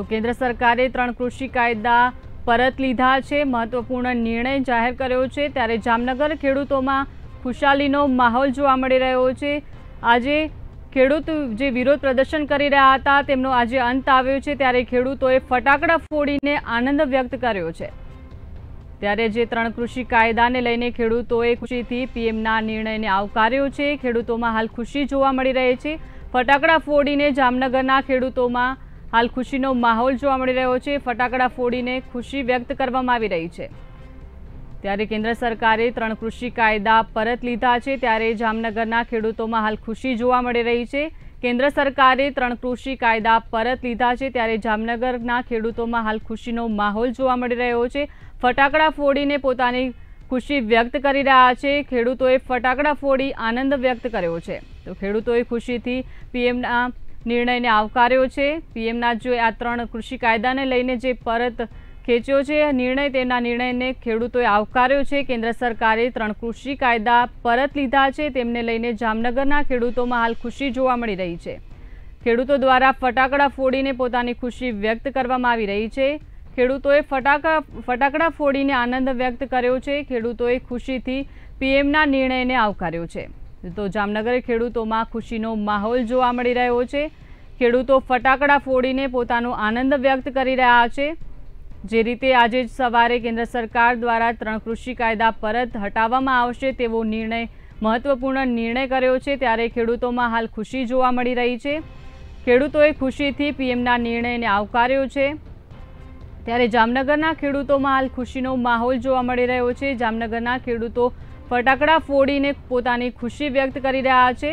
તો કેન્દ્ર સરકારે ત્રણ કૃષિ કાયદા પરત લીધા છે મહત્વપૂર્ણ નિર્ણય જાહેર કર્યો છે ત્યારે જામનગર ખેડૂતોમાં ખુશાલીનો માહોલ જોવા મળી રહ્યો છે આજે ખેડૂત જે વિરોધ પ્રદર્શન કરી રહ્યા હતા તેમનો આજે અંત આવ્યો છે ત્યારે ખેડૂતોએ ફટાકડા ફોડીને આનંદ વ્યક્ત કર્યો છે ત્યારે જે ત્રણ કૃષિ કાયદાને લઈને ખેડૂતોએ ખુશીથી પીએમના નિર્ણયને આવકાર્યો છે ખેડૂતોમાં હાલ ખુશી જોવા મળી રહી છે ફટાકડા ફોડીને જામનગરના ખેડૂતોમાં હાલ ખુશીનો માહોલ જોવા મળી રહ્યો છે ફટાકડા ફોડીને ખુશી વ્યક્ત કરવામાં આવી રહી છે ત્યારે કેન્દ્ર સરકારે ત્રણ કૃષિ કાયદા પરત લીધા છે ત્યારે જામનગરના ખેડૂતોમાં હાલ ખુશી જોવા મળી રહી છે કેન્દ્ર સરકારે ત્રણ કૃષિ કાયદા પરત લીધા છે ત્યારે જામનગરના ખેડૂતોમાં હાલ ખુશીનો માહોલ જોવા મળી રહ્યો છે ફટાકડા ફોડીને પોતાની ખુશી વ્યક્ત કરી રહ્યા છે ખેડૂતોએ ફટાકડા ફોડી આનંદ વ્યક્ત કર્યો છે તો ખેડૂતોએ ખુશીથી પીએમના નિર્ણયને આવકાર્યો છે પીએમના જે આ ત્રણ કૃષિ કાયદાને લઈને જે પરત ખેંચ્યો છે નિર્ણય તેના નિર્ણયને ખેડૂતોએ આવકાર્યો છે કેન્દ્ર સરકારે ત્રણ કૃષિ કાયદા પરત લીધા છે તેમને લઈને જામનગરના ખેડૂતોમાં હાલ ખુશી જોવા મળી રહી છે ખેડૂતો દ્વારા ફટાકડા ફોડીને પોતાની ખુશી વ્યક્ત કરવામાં આવી રહી છે ખેડૂતોએ ફટાકડા ફટાકડા ફોડીને આનંદ વ્યક્ત કર્યો છે ખેડૂતોએ ખુશીથી પીએમના નિર્ણયને આવકાર્યો છે તો જામનગર ખેડૂતોમાં ખુશીનો માહોલ જોવા મળી રહ્યો છે ખેડૂતો ફટાકડા ફોડીને પોતાનો આનંદ વ્યક્ત કરી રહ્યા છે જે રીતે આજે જ સવારે કેન્દ્ર સરકાર દ્વારા ત્રણ કૃષિ કાયદા પરત હટાવવામાં આવશે તેવો નિર્ણય મહત્વપૂર્ણ નિર્ણય કર્યો છે ત્યારે ખેડૂતોમાં હાલ ખુશી જોવા મળી રહી છે ખેડૂતોએ ખુશીથી પીએમના નિર્ણયને આવકાર્યો છે ત્યારે જામનગરના ખેડૂતોમાં હાલ ખુશીનો માહોલ જોવા મળી રહ્યો છે જામનગરના ખેડૂતો ફટાકડા ફોડીને પોતાની ખુશી વ્યક્ત કરી રહ્યા છે